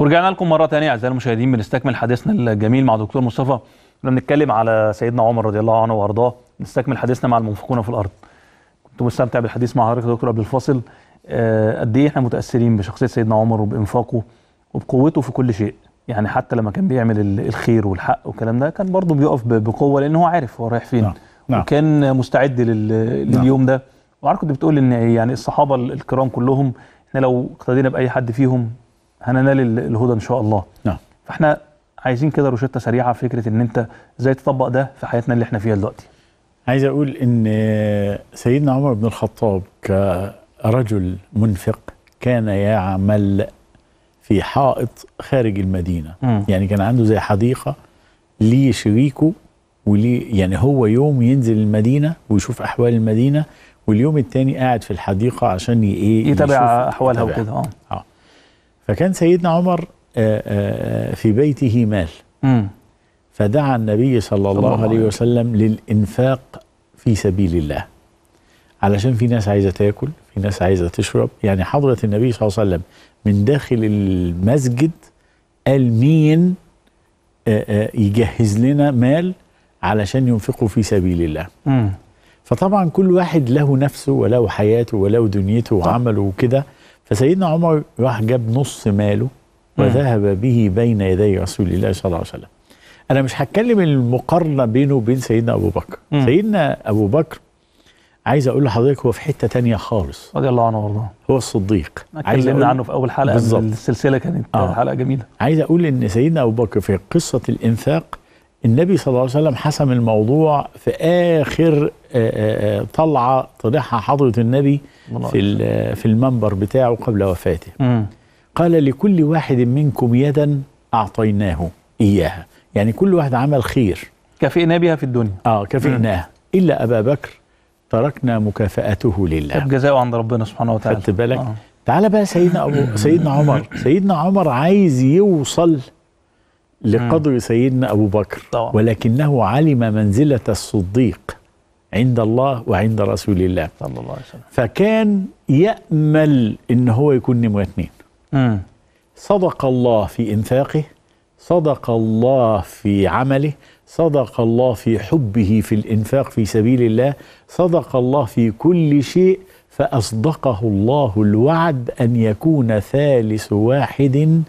ورجعنا لكم مره ثانيه اعزائي المشاهدين بنستكمل حديثنا الجميل مع دكتور مصطفى كنا بنتكلم على سيدنا عمر رضي الله عنه وارضاه نستكمل حديثنا مع المنفقون في الارض كنت مستمتع بالحديث مع حضرتك دكتور قبل الفاصل آه، قد ايه احنا متاثرين بشخصيه سيدنا عمر وبانفاقه وبقوته في كل شيء يعني حتى لما كان بيعمل الخير والحق والكلام ده كان برضه بيقف بقوه لان هو عارف هو رايح فين نعم. نعم. وكان مستعد لل... نعم. لليوم ده وعارف كنت بتقول ان يعني الصحابه الكرام كلهم احنا لو اقتدينا باي حد فيهم هننال الهدى ان شاء الله نعم فاحنا عايزين كده روشته سريعه فكره ان انت ازاي تطبق ده في حياتنا اللي احنا فيها دلوقتي عايز اقول ان سيدنا عمر بن الخطاب كرجل منفق كان يعمل في حائط خارج المدينه م. يعني كان عنده زي حديقه ليه شريكه وليه يعني هو يوم ينزل المدينه ويشوف احوال المدينه واليوم الثاني قاعد في الحديقه عشان ايه يتابع احوالها وكده اه, آه. فكان سيدنا عمر آه، آه، في بيته مال فدعا النبي صلى الله عليه وسلم للإنفاق في سبيل الله علشان في ناس عايزة تاكل في ناس عايزة تشرب يعني حضرة النبي صلى الله عليه وسلم من داخل المسجد قال مين آه، يجهز لنا مال علشان ينفقه في سبيل الله فطبعا كل واحد له نفسه وله حياته وله دنيته وعمله وكده فسيدنا عمر راح جاب نص ماله وذهب به بين يدي رسول الله صلى الله عليه وسلم انا مش هتكلم المقارنه بينه وبين سيدنا ابو بكر م. سيدنا ابو بكر عايز اقول لحضرتك هو في حته تانية خالص رضي الله عنه وارضاه هو الصديق اتكلمنا عنه في اول حلقه بالظبط السلسله كانت آه. حلقه جميله عايز اقول ان سيدنا ابو بكر في قصه الانفاق النبي صلى الله عليه وسلم حسم الموضوع في اخر آه، آه، آه، طلعه طلعها حضره النبي في في المنبر بتاعه قبل وفاته مم. قال لكل واحد منكم يدا اعطيناه اياها يعني كل واحد عمل خير كافئنا بها في الدنيا اه كافئناها الا ابا بكر تركنا مكافاته لله طب جزاؤه عند ربنا سبحانه وتعالى خدت بالك آه. تعالى بقى سيدنا ابو سيدنا عمر سيدنا عمر عايز يوصل لقدر سيدنا أبو بكر طبعا. ولكنه علم منزلة الصديق عند الله وعند رسول الله صلى الله عليه وسلم فكان يأمل إن هو يكون نمرة اثنين صدق الله في إنفاقه صدق الله في عمله صدق الله في حبه في الإنفاق في سبيل الله صدق الله في كل شيء فأصدقه الله الوعد أن يكون ثالث واحد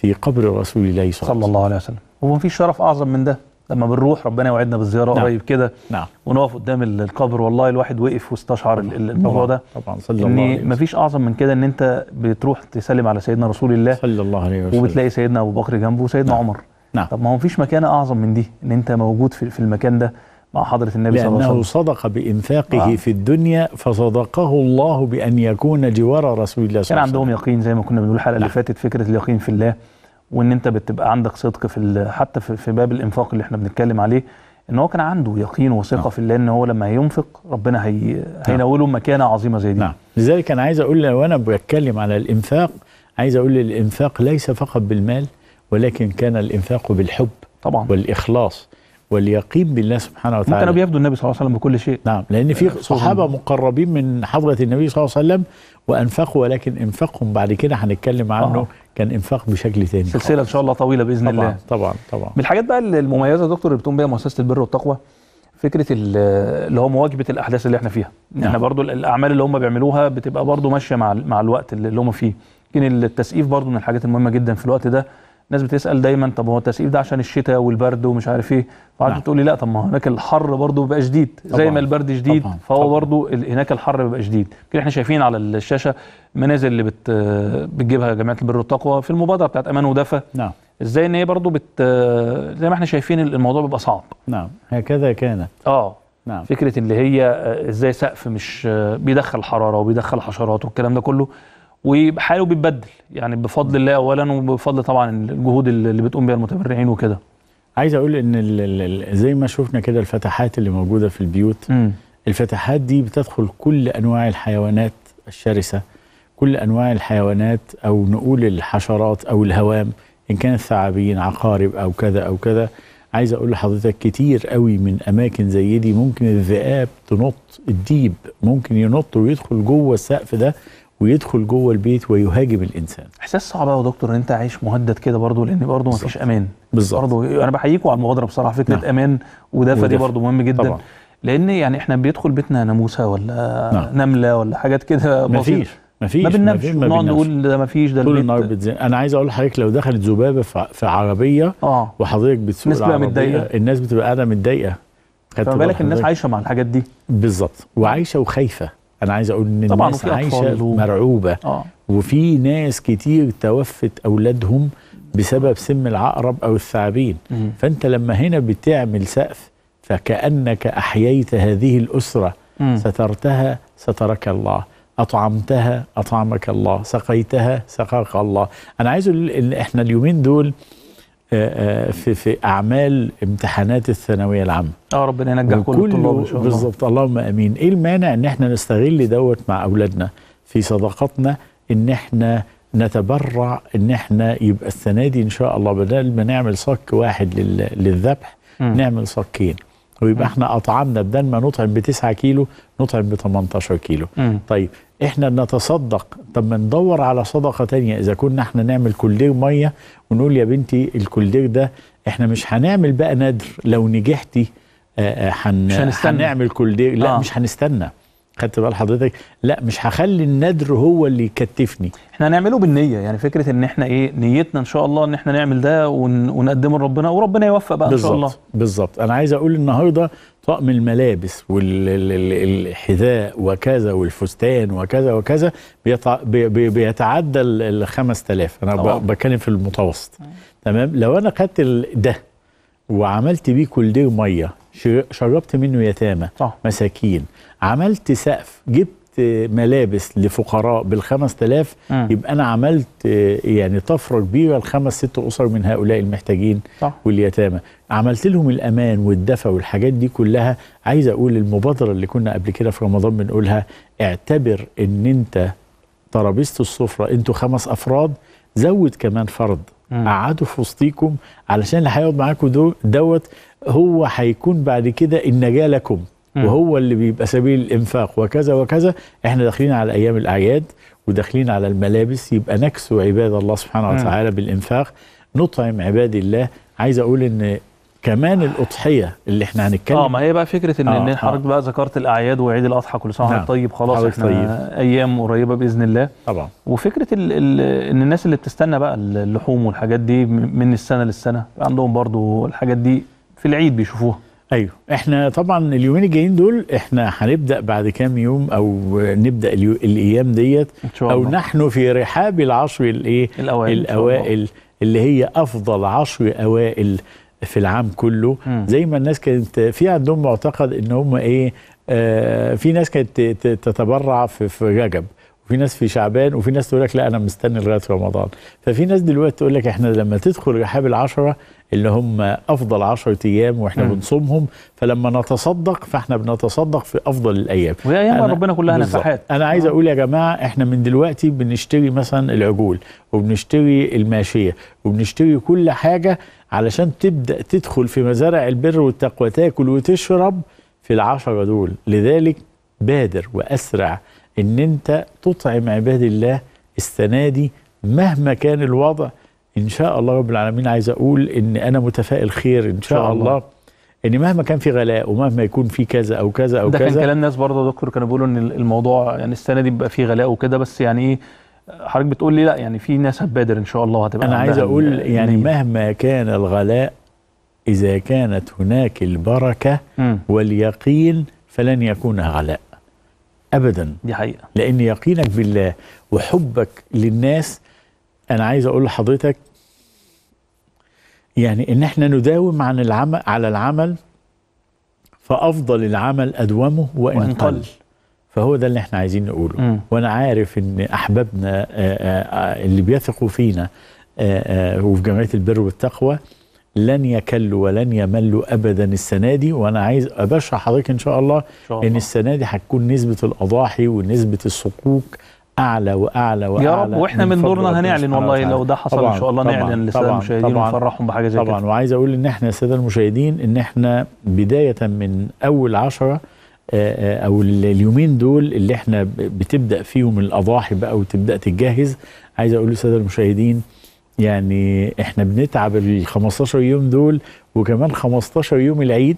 في قبر رسول الله صلى, صلى الله عليه وسلم هو شرف أعظم من ده لما بنروح ربنا يوعدنا بالزياره نعم. قريب كده نعم. ونقف قدام القبر والله الواحد وقف واستشعر الموضوع ده طبعا صلى الله عليه وسلم مفيش اعظم من كده ان انت بتروح تسلم على سيدنا رسول الله صلى الله عليه وسلم وبتلاقي سيدنا ابو بكر جنبه وسيدنا نعم. عمر نعم. طب ما هو مفيش مكانه اعظم من دي ان انت موجود في المكان ده مع حضرة النبي صلى الله عليه وسلم لأنه صدق بإنفاقه آه. في الدنيا فصدقه الله بأن يكون جوار رسول الله صلى الله عليه وسلم كان عندهم يقين زي ما كنا بنقول الحلقة اللي نعم. فاتت فكرة اليقين في الله وإن أنت بتبقى عندك صدق في حتى في, باب الإنفاق اللي إحنا بنتكلم عليه ان هو كان عنده يقين وثقه نعم. في الله ان هو لما هينفق ربنا هي... نعم. هينوله مكانه عظيمه زي دي نعم لذلك انا عايز اقول وانا بتكلم على الانفاق عايز اقول الانفاق ليس فقط بالمال ولكن كان الانفاق بالحب طبعا والاخلاص واليقين بالله سبحانه وتعالى ممكن يبدو النبي صلى الله عليه وسلم بكل شيء نعم لأن في آه، صحابة مقربين من حضرة النبي صلى الله عليه وسلم وأنفقوا ولكن إنفاقهم بعد كده هنتكلم عنه آه. كان إنفاق بشكل ثاني سلسلة إن شاء الله طويلة بإذن طبعًا الله طبعا طبعا من الحاجات بقى المميزة يا دكتور اللي بتقوم بيها مؤسسة البر والتقوى فكره اللي هو مواكبه الاحداث اللي احنا فيها نعم. احنا برضو الاعمال اللي هم بيعملوها بتبقى برضو ماشيه مع مع الوقت اللي هم فيه يمكن التسقيف برضو من الحاجات المهمه جدا في الوقت ده الناس بتسال دايما طب هو التسقيف ده عشان الشتاء والبرد ومش عارف ايه فقعدت نعم. تقول لي لا طب ما هناك الحر برضه بيبقى شديد زي ما البرد شديد طبعا. فهو برضه هناك الحر بيبقى شديد كده احنا شايفين على الشاشه المنازل اللي بت بتجيبها جمعيه البر والتقوى في المبادره بتاعت امان ودفى نعم ازاي ان هي برضه بت زي ما احنا شايفين الموضوع بيبقى صعب نعم هكذا كان اه نعم. فكره اللي هي آه، ازاي سقف مش آه، بيدخل حراره وبيدخل حشرات والكلام ده كله وحاله بيتبدل يعني بفضل الله اولا وبفضل طبعا الجهود اللي بتقوم بها المتبرعين وكده عايز اقول ان زي ما شفنا كده الفتحات اللي موجوده في البيوت م. الفتحات دي بتدخل كل انواع الحيوانات الشرسه كل انواع الحيوانات او نقول الحشرات او الهوام ان كانت ثعابين عقارب او كذا او كذا عايز اقول لحضرتك كتير قوي من اماكن زي دي ممكن الذئاب تنط الديب ممكن ينط ويدخل جوه السقف ده ويدخل جوه البيت ويهاجم الانسان احساس صعب قوي يا دكتور ان انت عايش مهدد كده برضه لان برضه مفيش امان بالظبط برضه انا بحييكم على المبادره بصراحه فكره نعم. امان ودفى دي برضه مهم جدا طبعا. لان يعني احنا بيدخل بيتنا ناموسه ولا نعم. نمله ولا حاجات كده مفيش مفيش ما بننامش نقعد نقول ده مفيش ده طول النهار بتزن انا عايز اقول لحضرتك لو دخلت ذبابه في عربيه اه وحضرتك بتسوق الناس بتبقى متضايقه الناس بتبقى قاعده متضايقه فما بالك الناس عايشه مع الحاجات دي بالظبط وعايشه وخايفه انا عايز اقول ان الناس عايشه و... مرعوبه آه. وفي ناس كتير توفت اولادهم بسبب سم العقرب او الثعابين فانت لما هنا بتعمل سقف فكانك احييت هذه الاسره مم. سترتها سترك الله اطعمتها اطعمك الله سقيتها سقاك الله انا عايز اقول احنا اليومين دول آه، آه، في في اعمال امتحانات الثانويه العامه اه ربنا ينجح كل الطلاب ان شاء الله بالظبط اللهم امين ايه المانع ان احنا نستغل دوت مع اولادنا في صداقتنا ان احنا نتبرع ان احنا يبقى السنه دي ان شاء الله بدل ما نعمل صك واحد للذبح نعمل صكين ويبقى احنا اطعمنا بدل ما نطعم بتسعة كيلو نطعم ب 18 كيلو مم. طيب احنا نتصدق طب ما ندور على صدقه تانية اذا كنا احنا نعمل كولدير ميه ونقول يا بنتي الكولدير ده احنا مش هنعمل بقى ندر لو نجحتي آه، آه، هنعمل كولدير لا آه. مش هنستنى خدت بال حضرتك لا مش هخلي الندر هو اللي يكتفني احنا هنعمله بالنيه يعني فكره ان احنا ايه نيتنا ان شاء الله ان احنا نعمل ده ونقدمه لربنا وربنا يوفق بقى ان شاء الله بالظبط انا عايز اقول النهارده طقم الملابس والحذاء وكذا والفستان وكذا وكذا بيتعدى ال 5000 انا بتكلم في المتوسط تمام لو انا خدت ده وعملت بيه كل ده ميه شربت منه يتامى صح. مساكين عملت سقف جبت ملابس لفقراء بالخمس تلاف م. يبقى أنا عملت يعني طفرة كبيرة لخمس ست أسر من هؤلاء المحتاجين صح. واليتامى عملت لهم الأمان والدفى والحاجات دي كلها عايز أقول المبادرة اللي كنا قبل كده في رمضان بنقولها اعتبر أن أنت ترابيزة السفرة أنتوا خمس أفراد زود كمان فرد قعدوا في وسطيكم علشان اللي هيقعد معاكم دوت هو هيكون بعد كده النجاه لكم وهو اللي بيبقى سبيل الانفاق وكذا وكذا احنا داخلين على ايام الاعياد وداخلين على الملابس يبقى نكسو عباد الله سبحانه وتعالى بالانفاق نطعم عباد الله عايز اقول ان كمان الاضحيه اللي احنا هنتكلم اه ما هي بقى فكره ان, آه إن آه. حضرتك آه بقى ذكرت الاعياد وعيد الاضحى كل سنه نعم طيب خلاص احنا طيب. ايام قريبه باذن الله طبعا وفكره الـ الـ ان الناس اللي بتستنى بقى اللحوم والحاجات دي من السنه للسنه عندهم برضو الحاجات دي في العيد بيشوفوها ايوه احنا طبعا اليومين الجايين دول احنا هنبدا بعد كام يوم او نبدا الايام ديت او نحن في رحاب العشر الايه الاوائل, الأوائل اللي هي افضل عشر اوائل في العام كله م. زي ما الناس كانت في عندهم معتقد ان هم ايه آه في ناس كانت تتبرع في, في رجب وفي ناس في شعبان وفي ناس تقول لك لا انا مستني لغايه رمضان ففي ناس دلوقتي تقول لك احنا لما تدخل رحاب العشره اللي هم افضل عشرة ايام واحنا م. بنصومهم فلما نتصدق فاحنا بنتصدق في افضل الايام وهي ايام ربنا كلها نفحات انا عايز آه. اقول يا جماعه احنا من دلوقتي بنشتري مثلا العجول وبنشتري الماشيه وبنشتري كل حاجه علشان تبدا تدخل في مزارع البر والتقوى تاكل وتشرب في العشره دول لذلك بادر واسرع ان انت تطعم عباد الله السنه دي مهما كان الوضع ان شاء الله رب العالمين عايز اقول ان انا متفائل خير ان شاء, شاء الله, الله. ان مهما كان في غلاء ومهما يكون في كذا او كذا او ده كذا ده كان كلام ناس برضه يا دكتور كانوا بيقولوا ان الموضوع يعني السنه دي بيبقى فيه غلاء وكده بس يعني ايه حضرتك بتقول لي لا يعني في ناس هتبادر ان شاء الله هتبقى انا عايز اقول يعني مهما كان الغلاء اذا كانت هناك البركه م. واليقين فلن يكون غلاء ابدا دي حقيقه لان يقينك بالله وحبك للناس انا عايز اقول لحضرتك يعني ان احنا نداوم عن العمل على العمل فافضل العمل ادومه وان, قل. قل فهو ده اللي احنا عايزين نقوله م. وانا عارف ان احبابنا اللي بيثقوا فينا وفي جمعيه البر والتقوى لن يكلوا ولن يملوا ابدا السنه دي وانا عايز ابشر حضرتك ان شاء الله, شاء الله. ان السنه دي هتكون نسبه الاضاحي ونسبه الصكوك اعلى واعلى واعلى يا رب واحنا من, من دورنا هنعلن والله لو ده حصل ان شاء الله طبعًا نعلن للساده المشاهدين ونفرحهم بحاجه زي كده طبعا وعايز اقول ان احنا الساده المشاهدين ان احنا بدايه من اول عشرة آه، آه، او اليومين دول اللي احنا بتبدا فيهم الاضاحي بقى وتبدا تتجهز عايز اقول للساده المشاهدين يعني احنا بنتعب ال 15 يوم دول وكمان 15 يوم العيد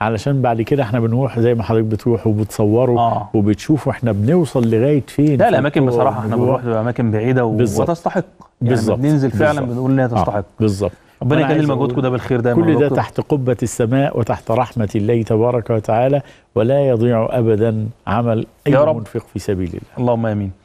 علشان بعد كده احنا بنروح زي ما حضرتك بتروح وبتصوروا آه. وبتشوفوا احنا بنوصل لغايه فين لا الاماكن بصراحه احنا بنروح لاماكن بعيده بالزبط. وتستحق يعني بالظبط بننزل فعلا بالزبط. بنقول انها تستحق آه. بالظبط ربنا يجلل مجهودكم ده بالخير دايما كل ده تحت قبه السماء وتحت رحمه الله تبارك وتعالى ولا يضيع ابدا عمل اي منفق في سبيل الله اللهم امين